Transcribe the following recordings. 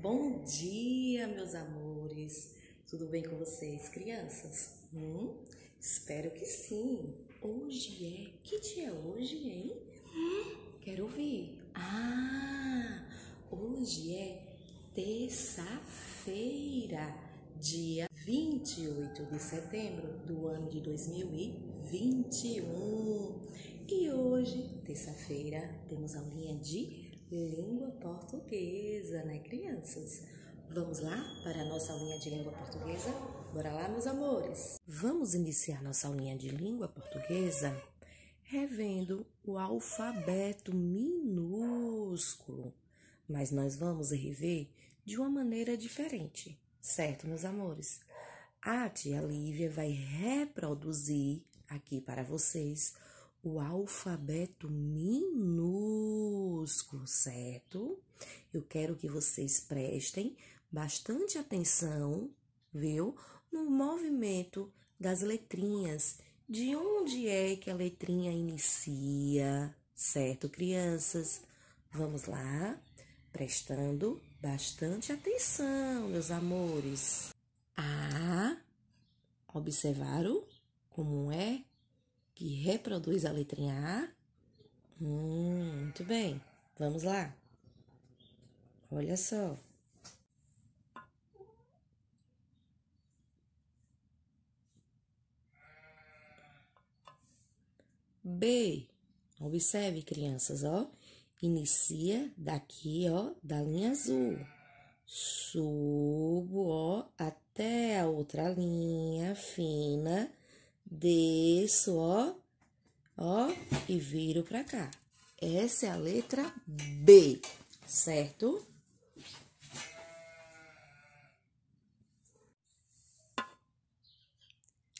Bom dia, meus amores! Tudo bem com vocês, crianças? Hum? Espero que sim! Hoje é. Que dia é hoje, hein? Hum? Quero ouvir! Ah! Hoje é terça-feira, dia 28 de setembro do ano de 2021. E hoje, terça-feira, temos aulinha de língua portuguesa, né, crianças? Vamos lá para a nossa aulinha de língua portuguesa? Bora lá, meus amores! Vamos iniciar nossa aulinha de língua portuguesa revendo o alfabeto minúsculo, mas nós vamos rever de uma maneira diferente, certo, meus amores? A tia Lívia vai reproduzir aqui para vocês o alfabeto minúsculo, certo? Eu quero que vocês prestem bastante atenção, viu? No movimento das letrinhas. De onde é que a letrinha inicia, certo, crianças? Vamos lá, prestando bastante atenção, meus amores. A, observaram como é que reproduz a letrinha A? Hum, muito bem. Vamos lá. Olha só. B. Observe, crianças, ó. Inicia daqui, ó, da linha azul. Subo, ó, até a outra linha fina desço, ó, ó, e viro para cá. Essa é a letra B, certo?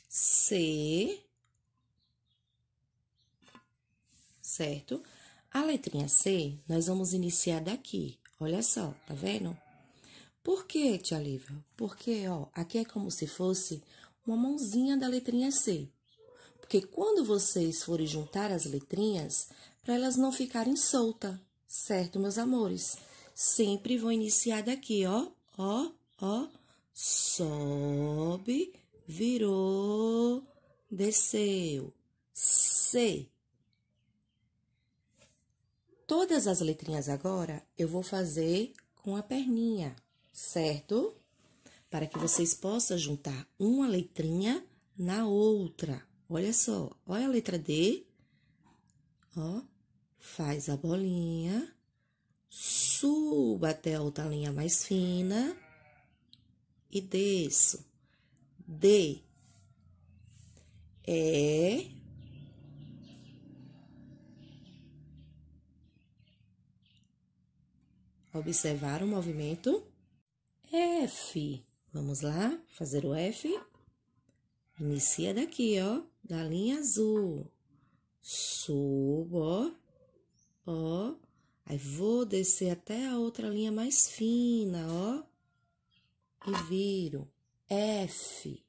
C, certo? A letrinha C, nós vamos iniciar daqui. Olha só, tá vendo? Por que, tia Lívia? Porque, ó, aqui é como se fosse uma mãozinha da letrinha C. Porque quando vocês forem juntar as letrinhas, para elas não ficarem soltas, certo, meus amores? Sempre vou iniciar daqui, ó, ó, ó, sobe, virou, desceu, C. Todas as letrinhas agora eu vou fazer com a perninha, certo? para que vocês possam juntar uma letrinha na outra. Olha só, olha a letra D, ó, faz a bolinha, suba até a outra linha mais fina e desço. D, E, é observar o movimento F. Vamos lá fazer o F. Inicia daqui, ó, da linha azul. Subo, ó, ó. Aí vou descer até a outra linha mais fina, ó. E viro F.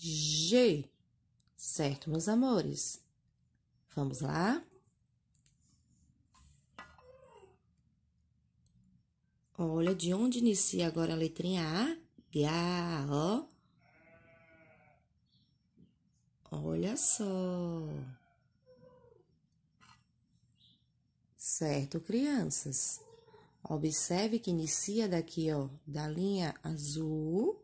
G certo, meus amores? Vamos lá? Olha de onde inicia agora a letrinha A, H, ó. Olha só. Certo, crianças? Observe que inicia daqui, ó, da linha azul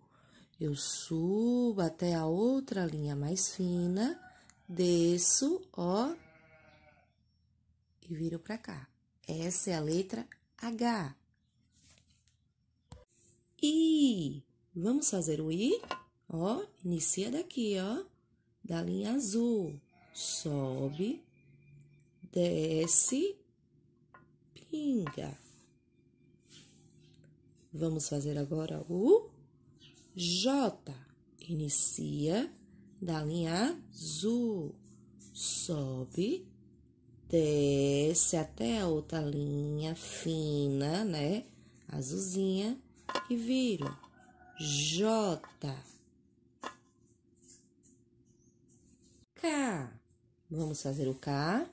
eu subo até a outra linha mais fina, desço, ó, e viro para cá. Essa é a letra H. I. Vamos fazer o I? Ó, inicia daqui, ó, da linha azul. Sobe, desce, pinga. Vamos fazer agora o J inicia da linha azul, sobe, desce até a outra linha fina, né? Azulzinha, e vira J. K. Vamos fazer o K.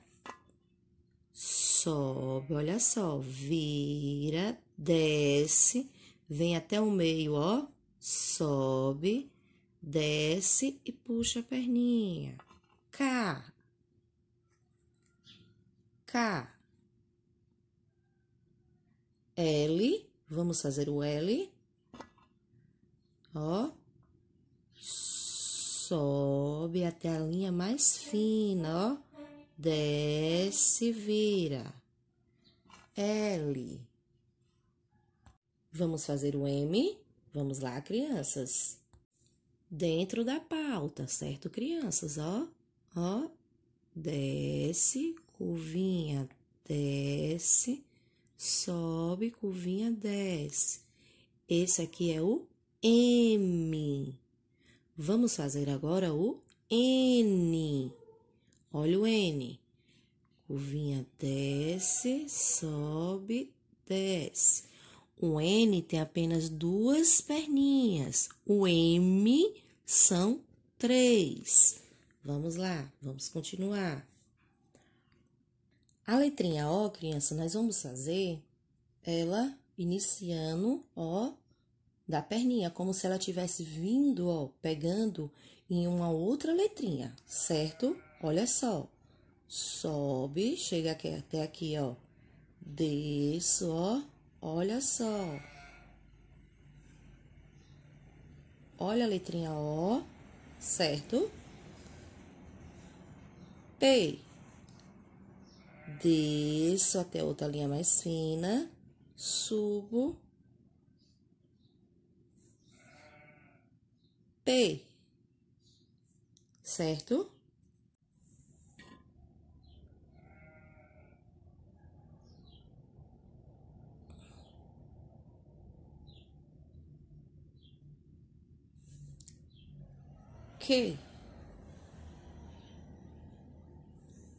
Sobe, olha só, vira, desce, vem até o meio, ó sobe, desce e puxa a perninha. Cá. k L, vamos fazer o L. Ó. Sobe até a linha mais fina, ó. Desce, vira. L. Vamos fazer o M. Vamos lá, crianças. Dentro da pauta, certo, crianças? Ó, ó, desce, curvinha, desce, sobe, curvinha, desce. Esse aqui é o M. Vamos fazer agora o N. Olha o N. Curvinha desce, sobe, desce. O N tem apenas duas perninhas. O M são três. Vamos lá, vamos continuar. A letrinha O, criança, nós vamos fazer ela iniciando O da perninha, como se ela tivesse vindo, ó, pegando em uma outra letrinha, certo? Olha só. Sobe, chega aqui, até aqui, ó. Desço, ó Olha só. Olha a letrinha O, certo? P. Desço até outra linha mais fina, subo. P. Certo? ok?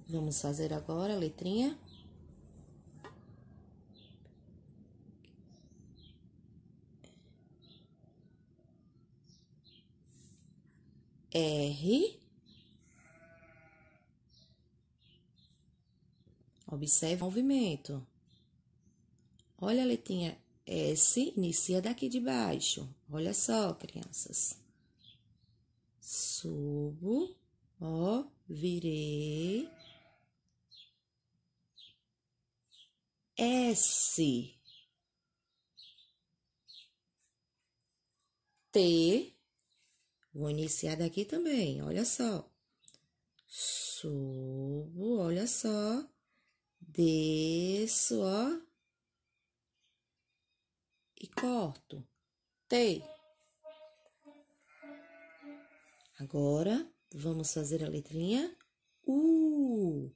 Vamos fazer agora a letrinha. R. Observe o movimento. Olha a letrinha S, inicia daqui de baixo. Olha só, crianças subo, ó, virei, S, T, vou iniciar daqui também, olha só, subo, olha só, desço, ó, e corto, T. Agora, vamos fazer a letrinha U.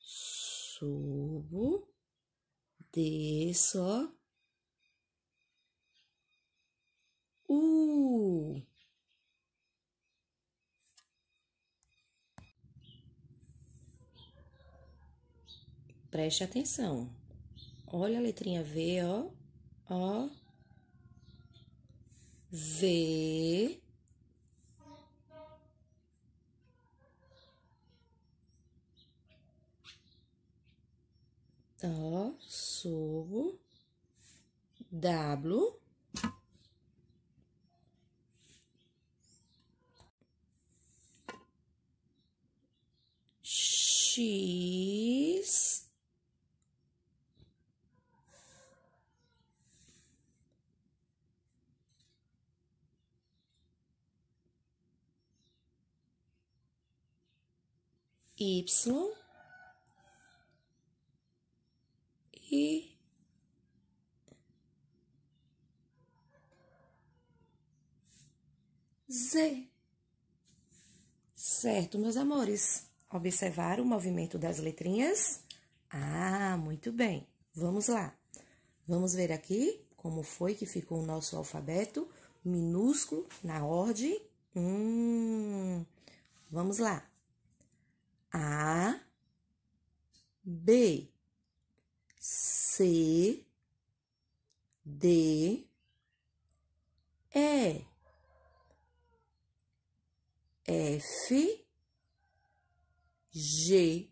Subo, desço, U. Preste atenção. Olha a letrinha V, ó. Ó. V. Dó, subo, W. X. Y. certo, meus amores? Observaram o movimento das letrinhas? Ah, muito bem. Vamos lá. Vamos ver aqui como foi que ficou o nosso alfabeto minúsculo na ordem. Hum, vamos lá. A, B, C, D, E, F, G, H,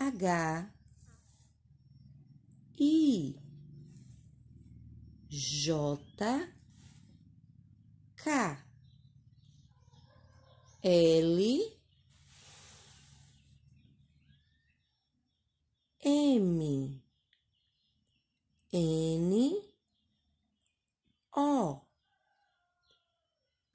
I, J, K, L, M, N, O.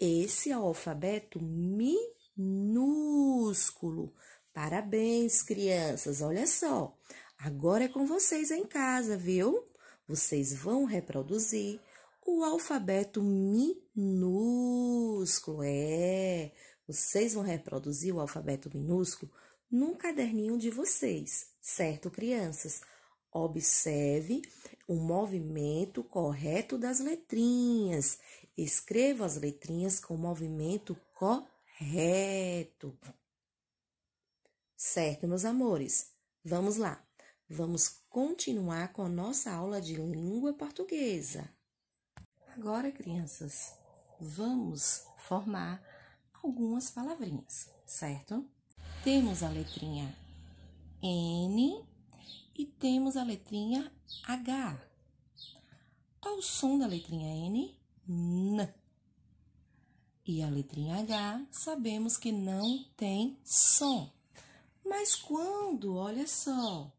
Esse é o alfabeto minúsculo. Parabéns, crianças! Olha só, agora é com vocês em casa, viu? Vocês vão reproduzir o alfabeto minúsculo. É, vocês vão reproduzir o alfabeto minúsculo num caderninho de vocês, certo, crianças? Observe o movimento correto das letrinhas Escreva as letrinhas com o movimento correto. Certo, meus amores? Vamos lá. Vamos continuar com a nossa aula de língua portuguesa. Agora, crianças, vamos formar algumas palavrinhas, certo? Temos a letrinha N e temos a letrinha H. Qual o som da letrinha N? N. E a letrinha H sabemos que não tem som. Mas quando, olha só,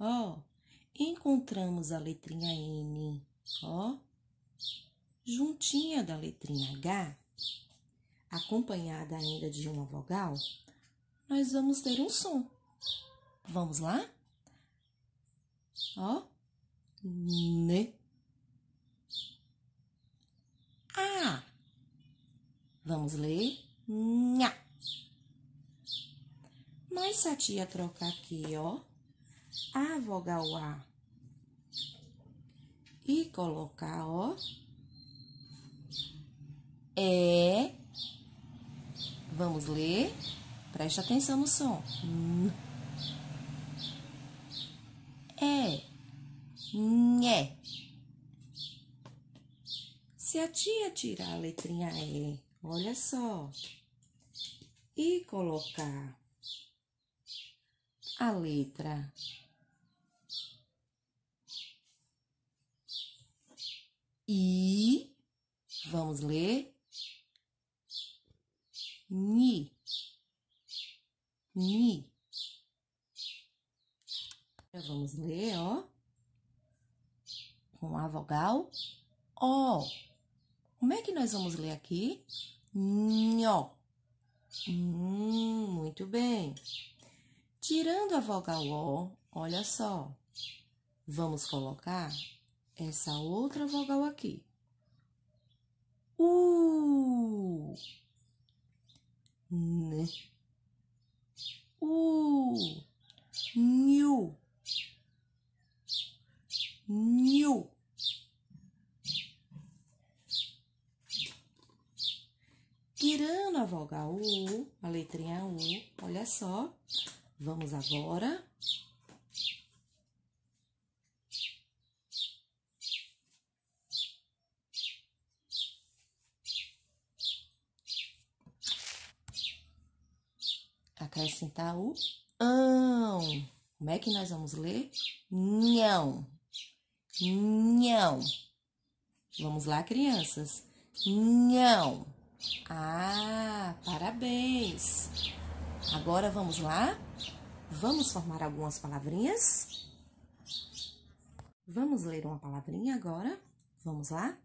ó, encontramos a letrinha N, ó, juntinha da letrinha H, acompanhada ainda de uma vogal, nós vamos ter um som. Vamos lá? Ó, N. Vamos ler? Nha. Mas a tia trocar aqui, ó, a vogal A e colocar, ó, é. Vamos ler? Preste atenção no som. N. É. Nhé. Se a tia tirar a letrinha E Olha só. E colocar a letra I. Vamos ler. Ni. Ni. Vamos ler, ó. Com a vogal O. Como é que nós vamos ler aqui? Nho. Hum, muito bem. Tirando a vogal O, olha só. Vamos colocar essa outra vogal aqui. U. Né. só. Vamos agora acrescentar o ão. Como é que nós vamos ler? Nhão. Nhão. Vamos lá, crianças. Nhão. Ah, parabéns. Agora vamos lá? Vamos formar algumas palavrinhas? Vamos ler uma palavrinha agora? Vamos lá?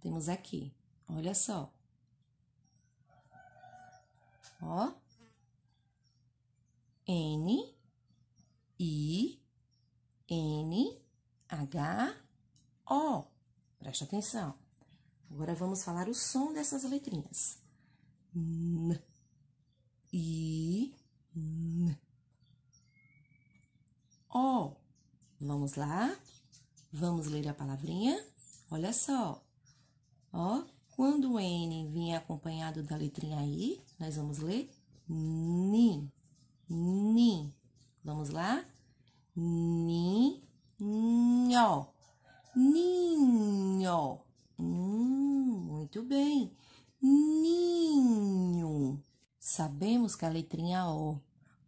Temos aqui, olha só. Ó. N, I, N, H, O. Presta atenção. Agora vamos falar o som dessas letrinhas. N. Vamos lá? Vamos ler a palavrinha? Olha só. Ó, quando o N vinha acompanhado da letrinha I, nós vamos ler ni. Ni. Vamos lá? Ni, nho. Ninho. Hum, muito bem. Ninho. Sabemos que a letrinha O,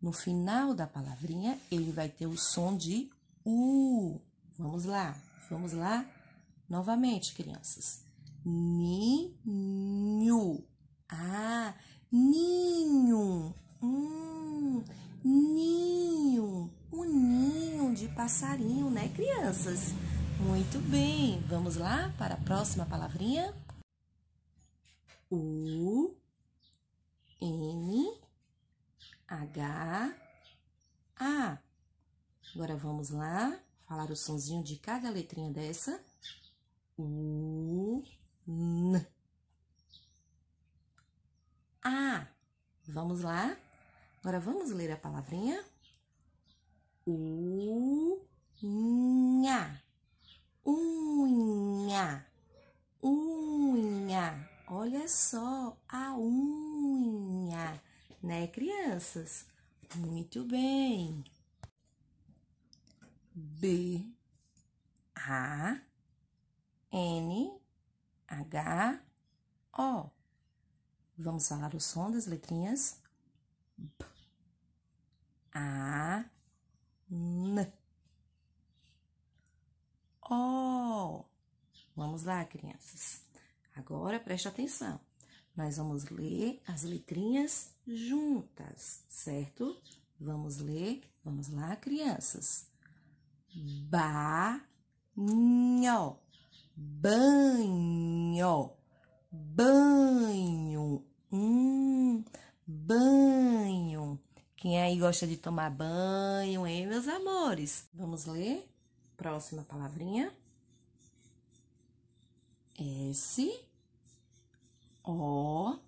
no final da palavrinha, ele vai ter o som de U. Vamos lá, vamos lá. Novamente, crianças. Ninho. Ah, ninho. Hum, ninho. O ninho de passarinho, né, crianças? Muito bem. Vamos lá para a próxima palavrinha. U N H A Agora vamos lá falar o sonzinho de cada letrinha dessa. U, N. A. Vamos lá? Agora vamos ler a palavrinha. U, Unha. Unha. Unha. Olha só a unha, né, crianças? Muito bem. B A N H O. Vamos falar o som das letrinhas. B, A N O. Vamos lá, crianças. Agora preste atenção. Nós vamos ler as letrinhas juntas, certo? Vamos ler. Vamos lá, crianças banho, banho, banho, hum, banho. Quem aí gosta de tomar banho, hein, meus amores? Vamos ler? Próxima palavrinha. S O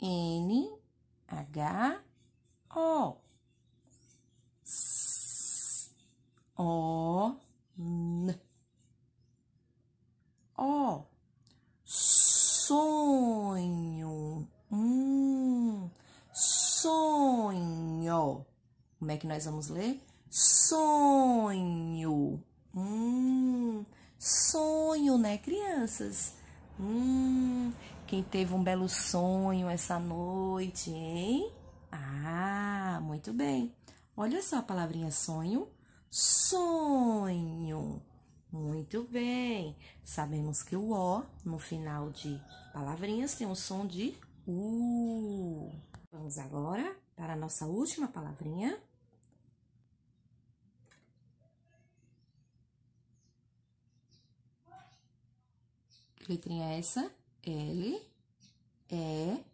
N H que nós vamos ler? Sonho. Hum, sonho, né, crianças? Hum, quem teve um belo sonho essa noite, hein? Ah, muito bem. Olha só a palavrinha sonho. Sonho. Muito bem. Sabemos que o O no final de palavrinhas tem um som de U. Vamos agora para a nossa última palavrinha. Letrinha essa. L, E,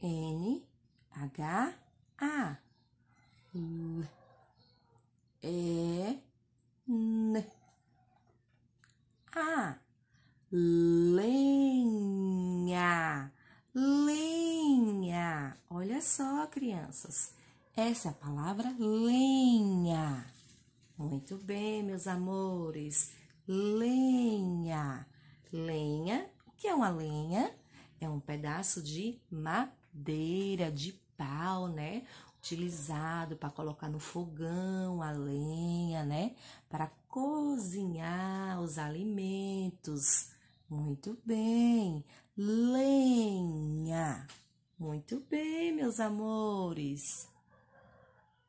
N, H, A. L, E, N, A. Lenha. Lenha. Olha só, crianças. Essa é a palavra lenha. Muito bem, meus amores. Lenha lenha. O que é uma lenha? É um pedaço de madeira, de pau, né? Utilizado para colocar no fogão a lenha, né? Para cozinhar os alimentos. Muito bem. Lenha. Muito bem, meus amores.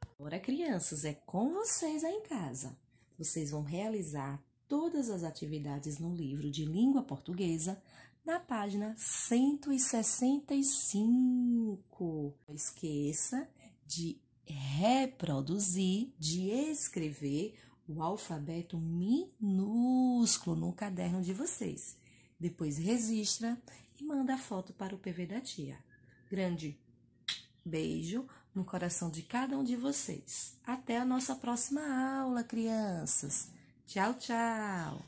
Agora, crianças, é com vocês aí em casa. Vocês vão realizar todas as atividades no livro de língua portuguesa na página 165. Não esqueça de reproduzir, de escrever o alfabeto minúsculo no caderno de vocês. Depois registra e manda a foto para o PV da tia. Grande beijo no coração de cada um de vocês. Até a nossa próxima aula, crianças! Tchau, tchau!